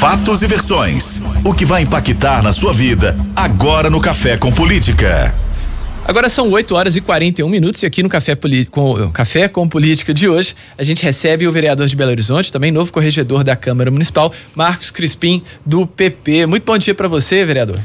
Fatos e versões. O que vai impactar na sua vida agora no Café com Política. Agora são 8 horas e 41 minutos e aqui no Café, Poli com, eh, Café com Política de hoje a gente recebe o vereador de Belo Horizonte, também novo corregedor da Câmara Municipal, Marcos Crispim, do PP. Muito bom dia para você, vereador.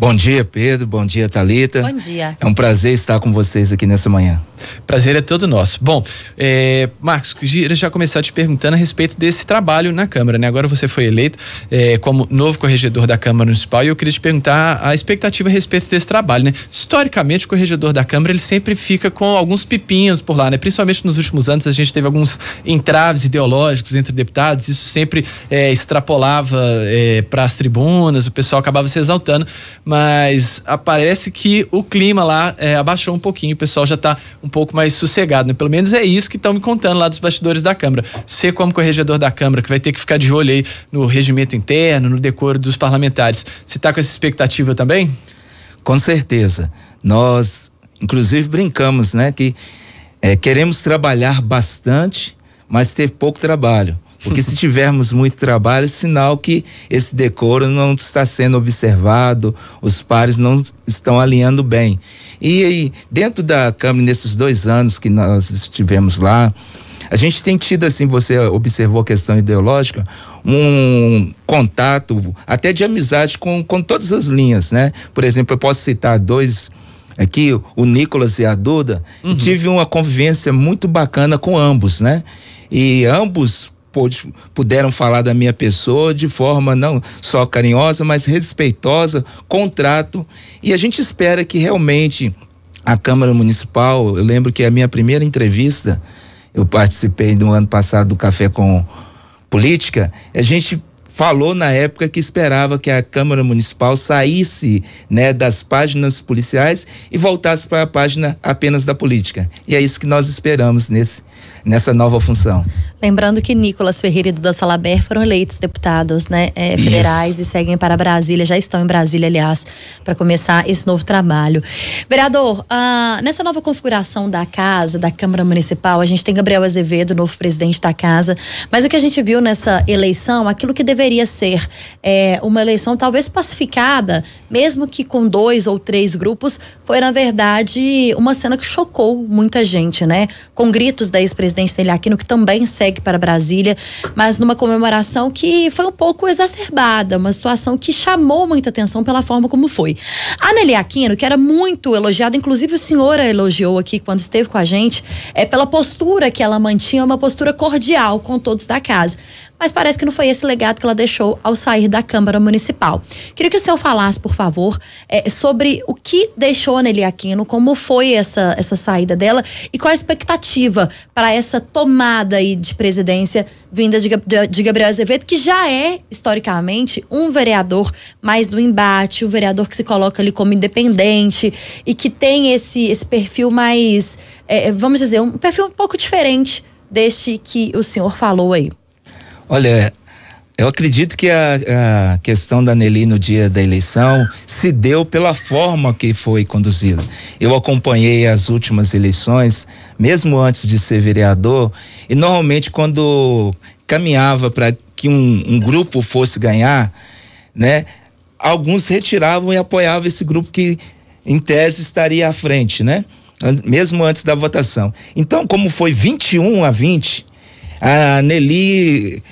Bom dia, Pedro. Bom dia, Talita. Bom dia. É um prazer estar com vocês aqui nessa manhã. Prazer é todo nosso. Bom, é, Marcos, queria já começar te perguntando a respeito desse trabalho na Câmara, né? Agora você foi eleito é, como novo corregedor da Câmara Municipal e eu queria te perguntar a expectativa a respeito desse trabalho, né? Historicamente, o corregedor da Câmara, ele sempre fica com alguns pipinhos por lá, né? Principalmente nos últimos anos, a gente teve alguns entraves ideológicos entre deputados, isso sempre é, extrapolava é, para as tribunas, o pessoal acabava se exaltando, mas aparece que o clima lá é, abaixou um pouquinho, o pessoal já está um pouco mais sossegado, né? Pelo menos é isso que estão me contando lá dos bastidores da Câmara. Você, como corregedor da Câmara, que vai ter que ficar de olho aí no regimento interno, no decoro dos parlamentares, você está com essa expectativa também? Com certeza. Nós, inclusive, brincamos, né, que é, queremos trabalhar bastante, mas ter pouco trabalho. Porque se tivermos muito trabalho, é sinal que esse decoro não está sendo observado, os pares não estão alinhando bem. E, aí dentro da Câmara, nesses dois anos que nós estivemos lá, a gente tem tido, assim, você observou a questão ideológica, um contato, até de amizade com, com todas as linhas, né? Por exemplo, eu posso citar dois aqui, o Nicolas e a Duda, uhum. tive uma convivência muito bacana com ambos, né? E ambos puderam falar da minha pessoa de forma não só carinhosa, mas respeitosa, contrato. E a gente espera que realmente a Câmara Municipal, eu lembro que a minha primeira entrevista, eu participei no ano passado do Café com Política, a gente falou na época que esperava que a Câmara Municipal saísse né, das páginas policiais e voltasse para a página apenas da política. E é isso que nós esperamos nesse, nessa nova função. Lembrando que Nicolas Ferreira e Duda Salaber foram eleitos deputados né, é, federais Isso. e seguem para Brasília, já estão em Brasília, aliás, para começar esse novo trabalho. Vereador, ah, nessa nova configuração da casa, da Câmara Municipal, a gente tem Gabriel Azevedo, novo presidente da casa, mas o que a gente viu nessa eleição, aquilo que deveria ser é, uma eleição talvez pacificada, mesmo que com dois ou três grupos, foi na verdade uma cena que chocou muita gente, né? Com gritos da ex-presidente aqui, no que também segue para Brasília, mas numa comemoração que foi um pouco exacerbada, uma situação que chamou muita atenção pela forma como foi. A Nelly Aquino, que era muito elogiada, inclusive o senhor a elogiou aqui quando esteve com a gente, é pela postura que ela mantinha, uma postura cordial com todos da casa mas parece que não foi esse legado que ela deixou ao sair da Câmara Municipal. Queria que o senhor falasse, por favor, é, sobre o que deixou a Nelly Aquino, como foi essa, essa saída dela e qual a expectativa para essa tomada aí de presidência vinda de, de, de Gabriel Azevedo, que já é, historicamente, um vereador mais do embate, um vereador que se coloca ali como independente e que tem esse, esse perfil mais, é, é vamos dizer, um perfil um pouco diferente deste que o senhor falou aí. Olha, eu acredito que a, a, questão da Nelly no dia da eleição se deu pela forma que foi conduzida. Eu acompanhei as últimas eleições, mesmo antes de ser vereador, e normalmente quando caminhava para que um, um, grupo fosse ganhar, né, alguns retiravam e apoiavam esse grupo que, em tese, estaria à frente, né? Mesmo antes da votação. Então, como foi 21 a 20, a Nelly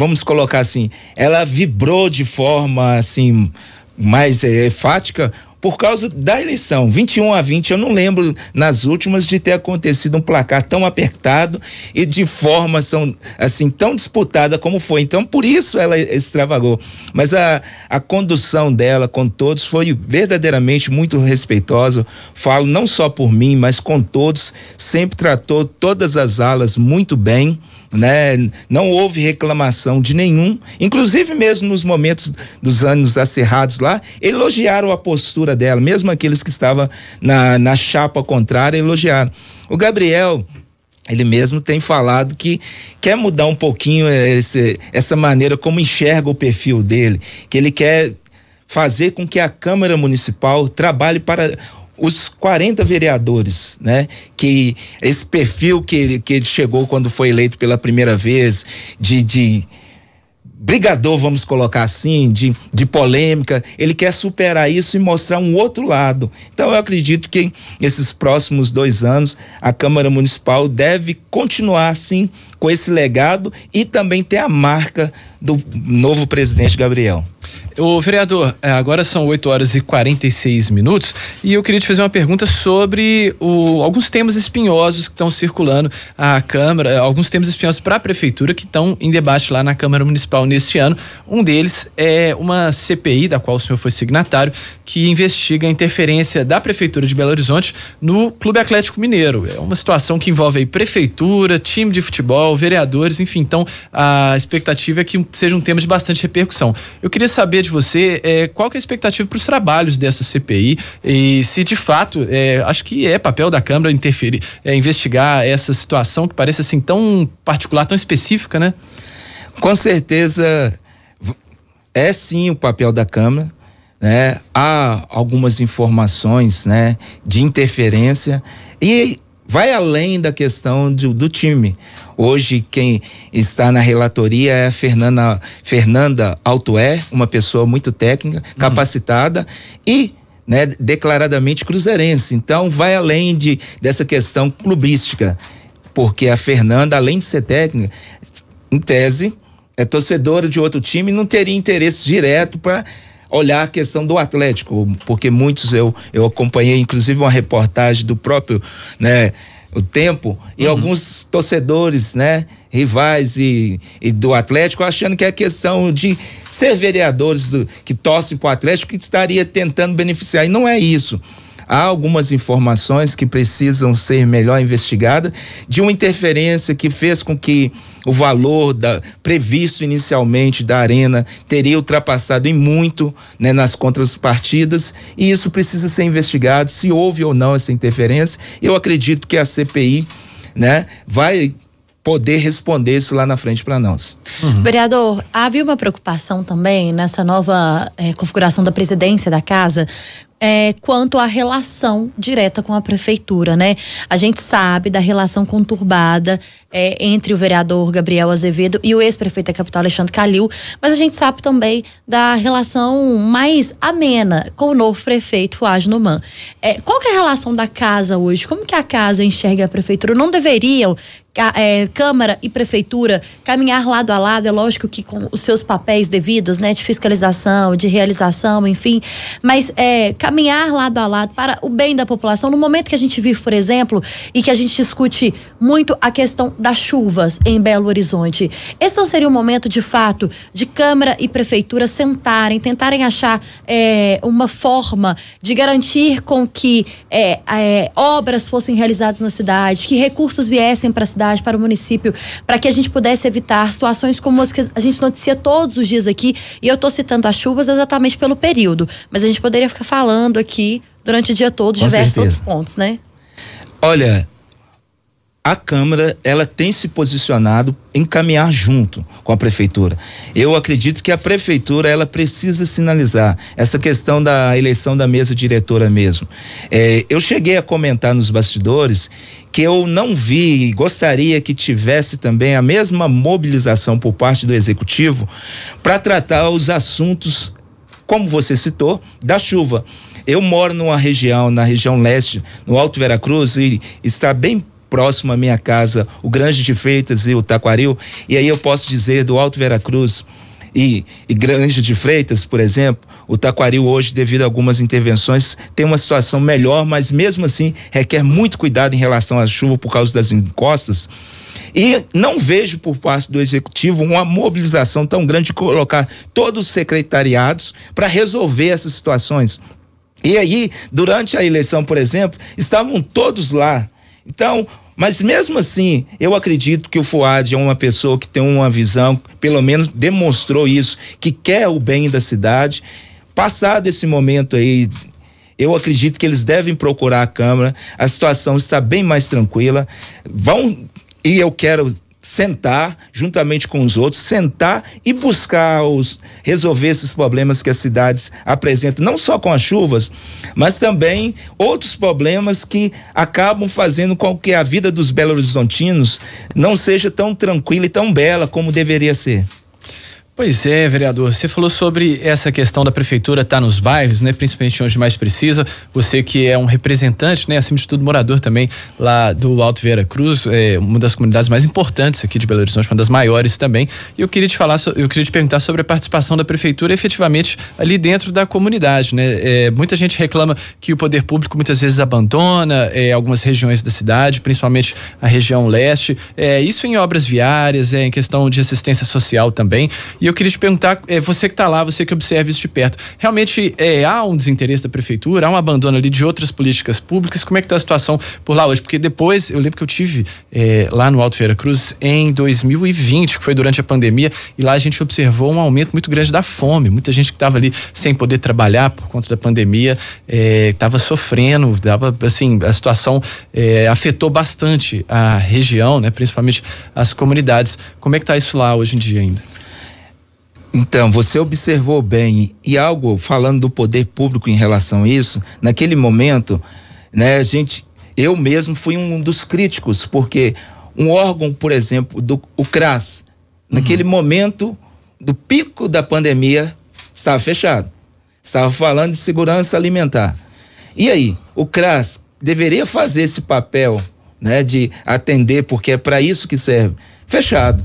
vamos colocar assim, ela vibrou de forma assim mais é, enfática por causa da eleição, 21 a 20. Eu não lembro nas últimas de ter acontecido um placar tão apertado e de forma são, assim tão disputada como foi. Então, por isso ela extravagou. Mas a, a condução dela com todos foi verdadeiramente muito respeitosa. Falo não só por mim, mas com todos. Sempre tratou todas as alas muito bem né? Não houve reclamação de nenhum, inclusive mesmo nos momentos dos anos acerrados lá, elogiaram a postura dela, mesmo aqueles que estavam na, na chapa contrária elogiaram. O Gabriel, ele mesmo tem falado que quer mudar um pouquinho esse, essa maneira como enxerga o perfil dele, que ele quer fazer com que a Câmara Municipal trabalhe para os 40 vereadores, né? Que esse perfil que, que ele chegou quando foi eleito pela primeira vez, de, de brigador, vamos colocar assim, de, de polêmica, ele quer superar isso e mostrar um outro lado. Então eu acredito que nesses próximos dois anos a Câmara Municipal deve continuar assim com esse legado e também ter a marca do novo presidente Gabriel. O vereador, é, agora são 8 horas e 46 minutos e eu queria te fazer uma pergunta sobre o, alguns temas espinhosos que estão circulando a Câmara, alguns temas espinhosos para a Prefeitura que estão em debate lá na Câmara Municipal neste ano. Um deles é uma CPI, da qual o senhor foi signatário, que investiga a interferência da Prefeitura de Belo Horizonte no Clube Atlético Mineiro. É uma situação que envolve aí Prefeitura, time de futebol, vereadores, enfim. Então a expectativa é que seja um tema de bastante repercussão. Eu queria saber saber de você é, qual que é a expectativa para os trabalhos dessa CPI e se de fato, é, acho que é papel da Câmara interferir, é, investigar essa situação que parece assim tão particular, tão específica, né? Com certeza é sim o papel da Câmara. Né? Há algumas informações né, de interferência e vai além da questão de, do time. Hoje, quem está na relatoria é a Fernanda, Fernanda Altoé, uma pessoa muito técnica, uhum. capacitada e né, declaradamente cruzeirense. Então, vai além de, dessa questão clubística, porque a Fernanda, além de ser técnica, em tese, é torcedora de outro time e não teria interesse direto para olhar a questão do Atlético, porque muitos eu, eu acompanhei, inclusive, uma reportagem do próprio, né? o tempo e uhum. alguns torcedores, né, rivais e, e, do Atlético achando que é questão de ser vereadores do, que torcem para o Atlético que estaria tentando beneficiar e não é isso há algumas informações que precisam ser melhor investigadas de uma interferência que fez com que o valor da, previsto inicialmente da arena teria ultrapassado em muito né, nas contrapartidas e isso precisa ser investigado se houve ou não essa interferência. Eu acredito que a CPI né, vai poder responder isso lá na frente para nós. Uhum. Vereador, havia uma preocupação também nessa nova eh, configuração da presidência da casa é, quanto à relação direta com a prefeitura, né? A gente sabe da relação conturbada é, entre o vereador Gabriel Azevedo e o ex-prefeito da capital, Alexandre Calil, mas a gente sabe também da relação mais amena com o novo prefeito, Fuaz Numan. É, qual que é a relação da casa hoje? Como que a casa enxerga a prefeitura? Não deveriam é, Câmara e Prefeitura caminhar lado a lado, é lógico que com os seus papéis devidos, né, de fiscalização, de realização, enfim, mas é, caminhar lado a lado para o bem da população. No momento que a gente vive, por exemplo, e que a gente discute muito a questão das chuvas em Belo Horizonte, esse não seria o um momento, de fato, de Câmara e Prefeitura sentarem, tentarem achar é, uma forma de garantir com que é, é, obras fossem realizadas na cidade, que recursos viessem para a cidade cidade, para o município, para que a gente pudesse evitar situações como as que a gente noticia todos os dias aqui. E eu estou citando as chuvas exatamente pelo período, mas a gente poderia ficar falando aqui durante o dia todo Com diversos certeza. outros pontos, né? Olha, a Câmara ela tem se posicionado em caminhar junto com a prefeitura. Eu acredito que a prefeitura ela precisa sinalizar essa questão da eleição da mesa diretora mesmo. É, eu cheguei a comentar nos bastidores que eu não vi e gostaria que tivesse também a mesma mobilização por parte do executivo para tratar os assuntos como você citou da chuva. Eu moro numa região, na região leste, no Alto Veracruz, e está bem próximo à minha casa, o Grande de Freitas e o Taquaril. E aí eu posso dizer do Alto Veracruz e, e Grande de Freitas, por exemplo, o Taquaril hoje, devido a algumas intervenções, tem uma situação melhor, mas mesmo assim requer muito cuidado em relação à chuva por causa das encostas. E não vejo por parte do executivo uma mobilização tão grande de colocar todos os secretariados para resolver essas situações. E aí, durante a eleição, por exemplo, estavam todos lá então, mas mesmo assim, eu acredito que o Fuad é uma pessoa que tem uma visão, pelo menos demonstrou isso, que quer o bem da cidade. Passado esse momento aí, eu acredito que eles devem procurar a Câmara. A situação está bem mais tranquila. Vão, e eu quero sentar juntamente com os outros, sentar e buscar os resolver esses problemas que as cidades apresentam, não só com as chuvas, mas também outros problemas que acabam fazendo com que a vida dos belo-horizontinos não seja tão tranquila e tão bela como deveria ser. Pois é, vereador. Você falou sobre essa questão da prefeitura estar tá nos bairros, né? Principalmente onde mais precisa. Você que é um representante, né? Acima de tudo, morador também lá do Alto Vera Cruz, é uma das comunidades mais importantes aqui de Belo Horizonte, uma das maiores também. E eu queria te falar, eu queria te perguntar sobre a participação da prefeitura efetivamente ali dentro da comunidade, né? É, muita gente reclama que o poder público muitas vezes abandona é, algumas regiões da cidade, principalmente a região leste. É, isso em obras viárias, é, em questão de assistência social também. E eu queria te perguntar, é, você que está lá, você que observa isso de perto, realmente é, há um desinteresse da prefeitura, há um abandono ali de outras políticas públicas? Como é que está a situação por lá hoje? Porque depois, eu lembro que eu tive é, lá no Alto Feira Cruz em 2020, que foi durante a pandemia, e lá a gente observou um aumento muito grande da fome. Muita gente que estava ali sem poder trabalhar por conta da pandemia, estava é, sofrendo, dava assim, a situação é, afetou bastante a região, né, principalmente as comunidades. Como é que está isso lá hoje em dia ainda? Então, você observou bem e algo falando do poder público em relação a isso, naquele momento, né, a gente, eu mesmo fui um dos críticos, porque um órgão, por exemplo, do o CRAS, uhum. naquele momento do pico da pandemia, estava fechado. Estava falando de segurança alimentar. E aí, o CRAS deveria fazer esse papel, né, de atender, porque é para isso que serve. Fechado.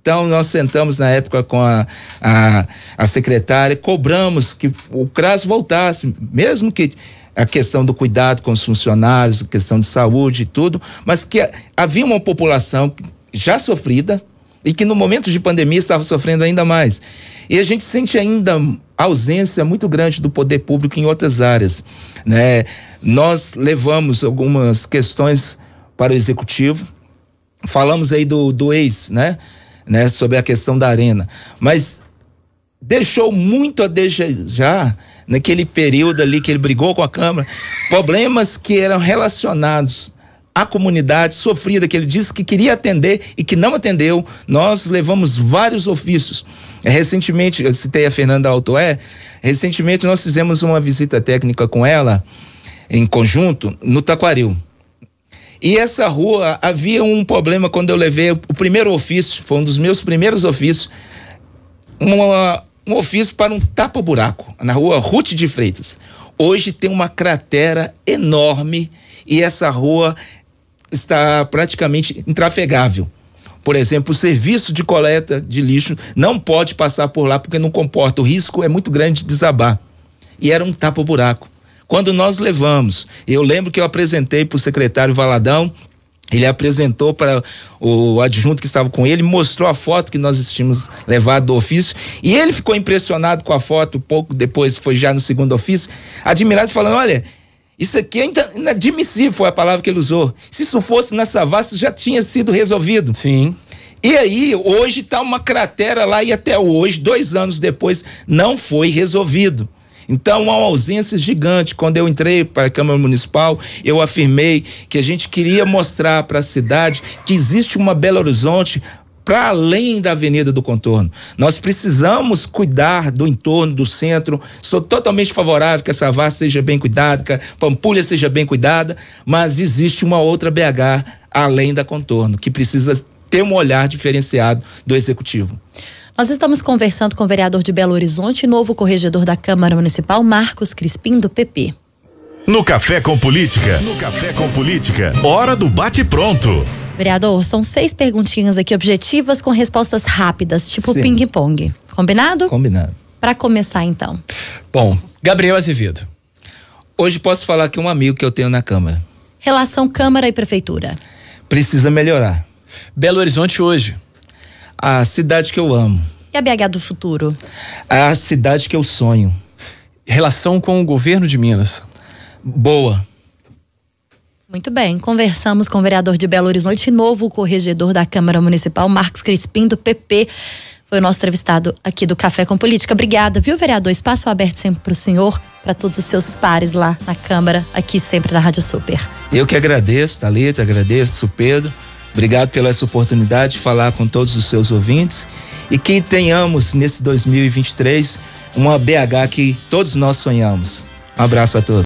Então, nós sentamos na época com a, a, a secretária, cobramos que o CRAS voltasse, mesmo que a questão do cuidado com os funcionários, a questão de saúde e tudo, mas que havia uma população já sofrida e que no momento de pandemia estava sofrendo ainda mais. E a gente sente ainda ausência muito grande do poder público em outras áreas, né? Nós levamos algumas questões para o executivo, falamos aí do, do ex, né? né, sobre a questão da arena. Mas deixou muito a desejar naquele período ali que ele brigou com a Câmara, problemas que eram relacionados à comunidade sofrida, que ele disse que queria atender e que não atendeu. Nós levamos vários ofícios. É, recentemente, eu citei a Fernanda Altoé, recentemente nós fizemos uma visita técnica com ela, em conjunto, no Taquaril. E essa rua havia um problema quando eu levei o primeiro ofício, foi um dos meus primeiros ofícios, uma, um ofício para um tapa-buraco, na rua Ruth de Freitas. Hoje tem uma cratera enorme e essa rua está praticamente intrafegável. Por exemplo, o serviço de coleta de lixo não pode passar por lá porque não comporta, o risco é muito grande de desabar. E era um tapa-buraco. Quando nós levamos, eu lembro que eu apresentei para o secretário Valadão, ele apresentou para o adjunto que estava com ele, mostrou a foto que nós tínhamos levado do ofício e ele ficou impressionado com a foto. Pouco depois, foi já no segundo ofício, admirado, falando: Olha, isso aqui é inadmissível, foi a palavra que ele usou. Se isso fosse na Savassi, já tinha sido resolvido. Sim. E aí, hoje está uma cratera lá e até hoje, dois anos depois, não foi resolvido. Então, uma ausência gigante. Quando eu entrei para a Câmara Municipal, eu afirmei que a gente queria mostrar para a cidade que existe uma Belo Horizonte para além da Avenida do Contorno. Nós precisamos cuidar do entorno, do centro. Sou totalmente favorável que essa vasta seja bem cuidada, que a Pampulha seja bem cuidada, mas existe uma outra BH além da Contorno, que precisa ter um olhar diferenciado do executivo. Nós estamos conversando com o vereador de Belo Horizonte, novo corregedor da Câmara Municipal, Marcos Crispim, do PP. No Café com Política. No Café com Política. Hora do bate-pronto. Vereador, são seis perguntinhas aqui objetivas com respostas rápidas, tipo ping-pong. Combinado? Combinado. Para começar, então. Bom, Gabriel Azevedo. Hoje posso falar que um amigo que eu tenho na Câmara. Relação Câmara e Prefeitura. Precisa melhorar. Belo Horizonte hoje. A cidade que eu amo. E a BH do futuro? A cidade que eu sonho. Relação com o governo de Minas? Boa. Muito bem, conversamos com o vereador de Belo Horizonte, novo corregedor da Câmara Municipal, Marcos Crispim, do PP. Foi o nosso entrevistado aqui do Café com Política. Obrigada, viu, vereador? Espaço aberto sempre para o senhor, para todos os seus pares lá na Câmara, aqui sempre na Rádio Super. Eu que agradeço, Thalita, agradeço, Pedro. Obrigado pela essa oportunidade de falar com todos os seus ouvintes e que tenhamos nesse 2023 uma BH que todos nós sonhamos. Um abraço a todos.